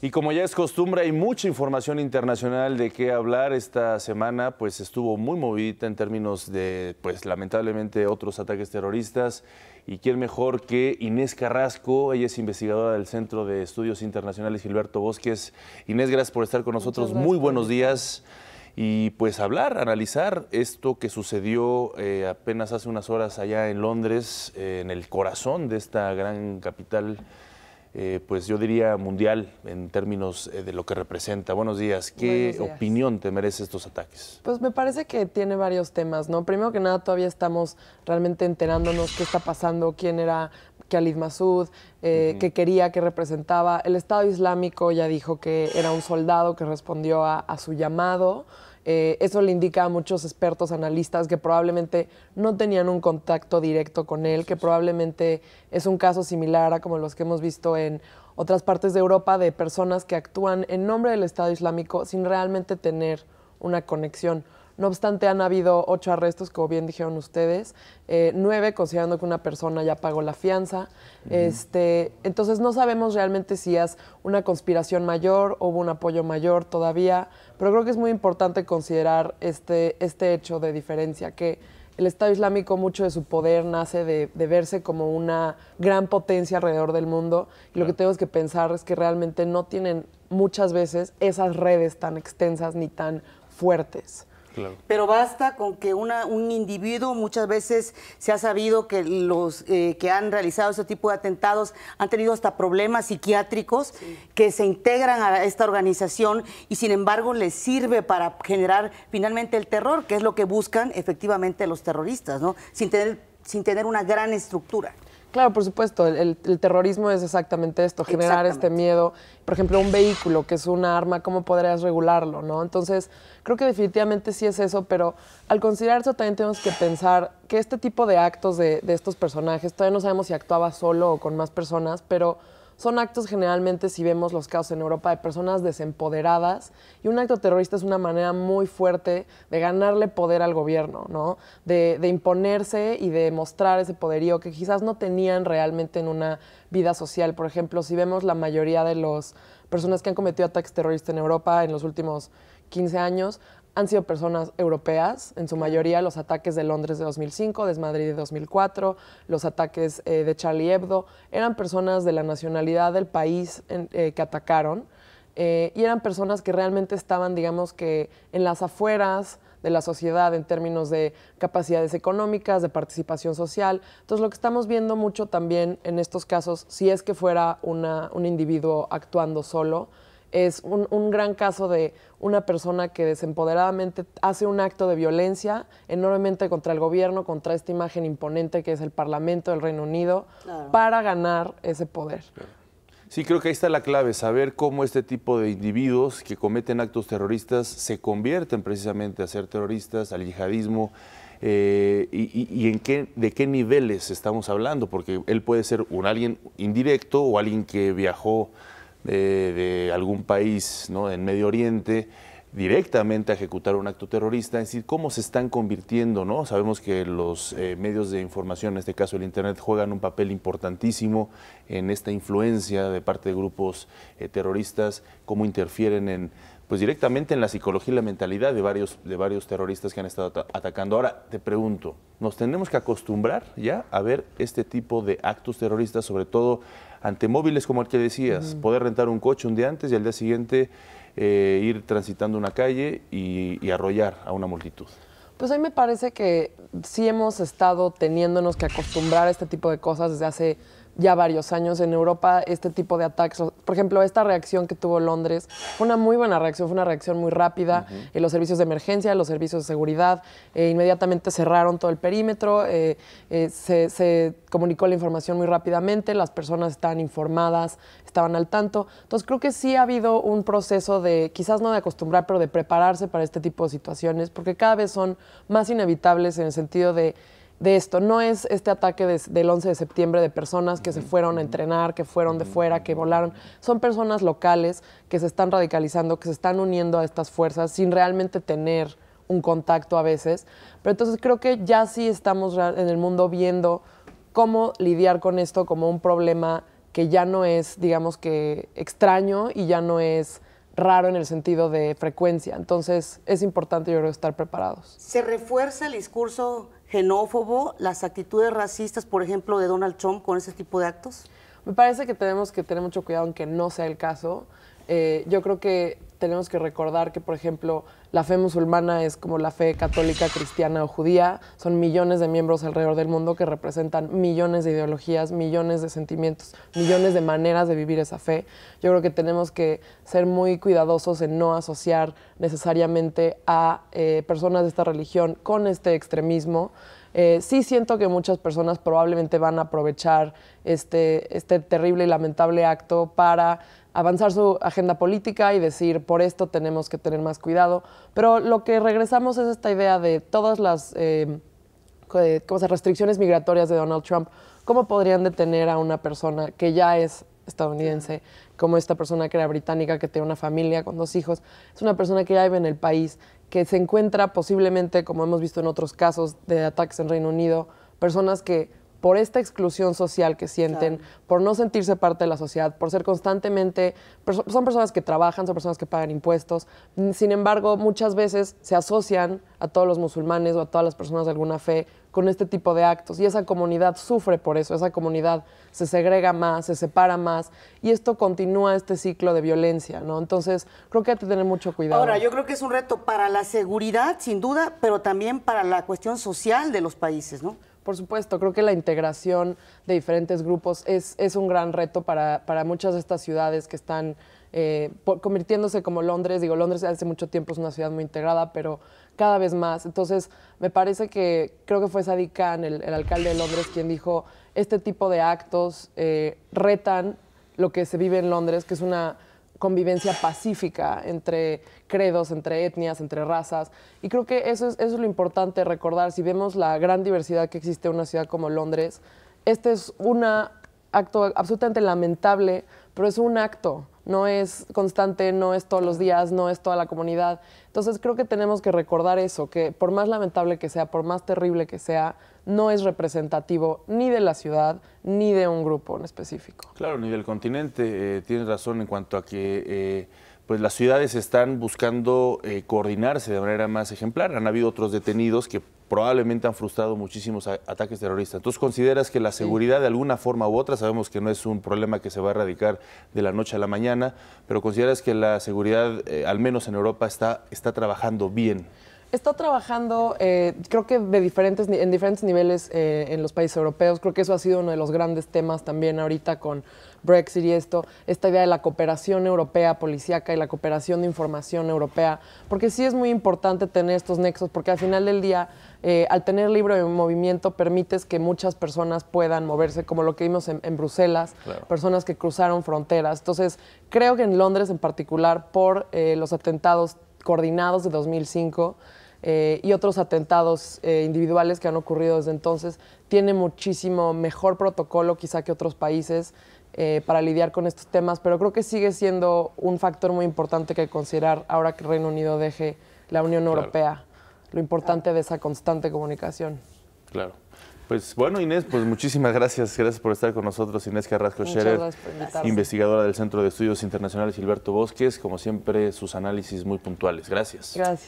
Y como ya es costumbre, hay mucha información internacional de qué hablar. Esta semana pues estuvo muy movida en términos de, pues lamentablemente, otros ataques terroristas. Y quién mejor que Inés Carrasco, ella es investigadora del Centro de Estudios Internacionales Gilberto Bosques. Inés, gracias por estar con nosotros. Muy buenos días. Y pues hablar, analizar esto que sucedió eh, apenas hace unas horas allá en Londres, eh, en el corazón de esta gran capital eh, pues yo diría mundial en términos eh, de lo que representa. Buenos días, ¿qué opinión te merece estos ataques? Pues me parece que tiene varios temas, ¿no? Primero que nada, todavía estamos realmente enterándonos qué está pasando, quién era Khalid Masud, eh, qué quería, qué representaba. El Estado Islámico ya dijo que era un soldado que respondió a su llamado. Eh, eso le indica a muchos expertos, analistas, que probablemente no tenían un contacto directo con él, que probablemente es un caso similar a como los que hemos visto en otras partes de Europa de personas que actúan en nombre del Estado Islámico sin realmente tener una conexión. No obstante, han habido ocho arrestos, como bien dijeron ustedes, eh, nueve considerando que una persona ya pagó la fianza. Este, entonces no sabemos realmente si es una conspiración mayor, hubo un apoyo mayor todavía, pero creo que es muy importante considerar este, este, hecho de diferencia, que el Estado Islámico mucho de su poder nace de, verse como una gran potencia alrededor del mundo y lo que tenemos que pensar es que realmente no tienen muchas veces esas redes tan extensas ni tan fuertes. Pero basta con que un individuo, muchas veces se ha sabido que los eh, que han realizado ese tipo de atentados han tenido hasta problemas psiquiátricos que se integran a esta organización y sin embargo les sirve para generar finalmente el terror, que es lo que buscan efectivamente los terroristas, Sin tener, sin tener una gran estructura. Claro, por supuesto, el, terrorismo es exactamente esto, generar este miedo. Por ejemplo, un vehículo que es una arma, ¿cómo podrías regularlo? ¿no? Entonces, creo que definitivamente sí es eso, pero al considerar eso también tenemos que pensar que este tipo de actos de, de estos personajes, todavía no sabemos si actuaba solo o con más personas, pero son actos generalmente, si vemos los casos en Europa, de personas desempoderadas y un acto terrorista es una manera muy fuerte de ganarle poder al gobierno, ¿no? De, de imponerse y de mostrar ese poderío que quizás no tenían realmente en una vida social. Por ejemplo, si vemos la mayoría de las personas que han cometido ataques terroristas en Europa en los últimos 15 años, han sido personas europeas, en su mayoría los ataques de Londres de 2005, de Madrid de 2004, los ataques eh, de Charlie Hebdo, eran personas de la nacionalidad del país eh, que atacaron eh, y eran personas que realmente estaban, digamos que, en las afueras de la sociedad en términos de capacidades económicas, de participación social. Entonces, lo que estamos viendo mucho también en estos casos, si es que fuera un individuo actuando solo, es un, gran caso de una persona que desempoderadamente hace un acto de violencia enormemente contra el gobierno, contra esta imagen imponente que es el Parlamento del Reino Unido, para ganar ese poder. Sí, creo que ahí está la clave, saber cómo este tipo de individuos que cometen actos terroristas se convierten precisamente a ser terroristas, al yihadismo. Eh, y, y, en qué, de qué niveles estamos hablando, porque él puede ser un alguien indirecto o alguien que viajó de, algún país ¿no? en Medio Oriente directamente a ejecutar un acto terrorista, es decir, cómo se están convirtiendo, ¿no? Sabemos que los eh, medios de información, en este caso el Internet, juegan un papel importantísimo en esta influencia de parte de grupos eh, terroristas, cómo interfieren en pues directamente en la psicología y la mentalidad de varios, de varios terroristas que han estado atacando. Ahora te pregunto, ¿nos tenemos que acostumbrar ya a ver este tipo de actos terroristas, sobre todo ante móviles como el que decías? Poder rentar un coche un día antes y al día siguiente eh, ir transitando una calle y, y arrollar a una multitud. Pues a mí me parece que sí hemos estado teniéndonos que acostumbrar a este tipo de cosas desde hace ya varios años en Europa este tipo de ataques. Por ejemplo, esta reacción que tuvo Londres fue una muy buena reacción, fue una reacción muy rápida. Eh, los servicios de emergencia, los servicios de seguridad eh, inmediatamente cerraron todo el perímetro, eh, se, se, comunicó la información muy rápidamente, las personas estaban informadas, estaban al tanto. Entonces creo que sí ha habido un proceso de, quizás no de acostumbrar, pero de prepararse para este tipo de situaciones, porque cada vez son más inevitables en el sentido de de esto. No es este ataque del 11 de septiembre de personas que se fueron a entrenar, que fueron de fuera, que volaron. Son personas locales que se están radicalizando, que se están uniendo a estas fuerzas sin realmente tener un contacto a veces. Pero entonces creo que ya sí estamos en el mundo viendo cómo lidiar con esto como un problema que ya no es, digamos que, extraño y ya no es raro en el sentido de frecuencia. Entonces es importante yo creo estar preparados. Se refuerza el discurso genófobo, las actitudes racistas, por ejemplo, de Donald Trump con ese tipo de actos? Me parece que tenemos que tener mucho cuidado en que no sea el caso. Eh, yo creo que tenemos que recordar que, por ejemplo, la fe musulmana es como la fe católica, cristiana o judía. Son millones de miembros alrededor del mundo que representan millones de ideologías, millones de sentimientos, millones de maneras de vivir esa fe. Yo creo que tenemos que ser muy cuidadosos en no asociar necesariamente a eh, personas de esta religión con este extremismo. Eh, sí siento que muchas personas probablemente van a aprovechar este, este terrible y lamentable acto para avanzar su agenda política y decir, por esto tenemos que tener más cuidado. Pero lo que regresamos es esta idea de todas las em, eh, restricciones migratorias de Donald Trump, cómo podrían detener a una persona que ya es estadounidense, como esta persona que era británica, que tiene una familia con dos hijos, es una persona que ya vive en el país, que se encuentra posiblemente, como hemos visto en otros casos de ataques en Reino Unido, personas que por esta exclusión social que sienten, por no sentirse parte de la sociedad, por ser constantemente, son personas que trabajan, son personas que pagan impuestos, mm, sin embargo muchas veces se asocian a todos los musulmanes o a todas las personas de alguna fe con este tipo de actos y esa comunidad sufre por eso, esa comunidad se segrega más, se separa más y esto continúa este ciclo de violencia, ¿no? Entonces creo que hay que tener mucho cuidado. Ahora, yo creo que es un reto para la seguridad, sin duda, pero también para la cuestión social de los países, ¿no? Por supuesto, creo que la integración de diferentes grupos es, es un gran reto para, muchas de estas ciudades que están eh, convirtiéndose como Londres. Digo, Londres hace mucho tiempo es una ciudad muy integrada, pero cada vez más. Entonces, me parece que creo que fue Sadiq Khan, el, alcalde de Londres, quien dijo, este tipo de actos eh, retan lo que se vive en Londres, que es una convivencia pacífica entre credos, entre etnias, entre razas. Y creo que eso es, lo importante recordar. Si vemos la gran diversidad que existe en una ciudad como Londres, este es un acto absolutamente lamentable, pero es un acto no es constante, no es todos los días, no es toda la comunidad. Entonces creo que tenemos que recordar eso, que por más lamentable que sea, por más terrible que sea, no es representativo ni de la ciudad ni de un grupo en específico. Claro, ni del continente. Tiene eh, tienes razón en cuanto a que eh, pues las ciudades están buscando eh, coordinarse de manera más ejemplar. Han habido otros detenidos que probablemente han frustrado muchísimos ataques terroristas. Entonces, ¿consideras que la seguridad de alguna forma u otra, sabemos que no es un problema que se va a erradicar de la noche a la mañana, pero consideras que la seguridad, eh, al menos en Europa, está, está trabajando bien? Está trabajando, eh, creo que de diferentes, en diferentes niveles eh, en los países europeos. Creo que eso ha sido uno de los grandes temas también ahorita con Brexit y esto, esta idea de la cooperación europea policíaca y la cooperación de información europea, porque sí es muy importante tener estos nexos, porque al final del día, eh, al tener libre movimiento, permites que muchas personas puedan moverse, como lo que vimos en, Bruselas, personas que cruzaron fronteras. Entonces, creo que en Londres en particular, por los atentados coordinados de 2005 eh, y otros atentados eh, individuales que han ocurrido desde entonces, tiene muchísimo mejor protocolo quizá que otros países eh, para lidiar con estos temas, pero creo que sigue siendo un factor muy importante que considerar ahora que Reino Unido deje la Unión Europea, lo importante de esa constante comunicación. Claro. Pues bueno, Inés, pues muchísimas gracias. Gracias por estar con nosotros. Inés Carrasco Scherer, investigadora del Centro de Estudios Internacionales Gilberto Bosques. Como siempre, sus análisis muy puntuales. Gracias. Gracias.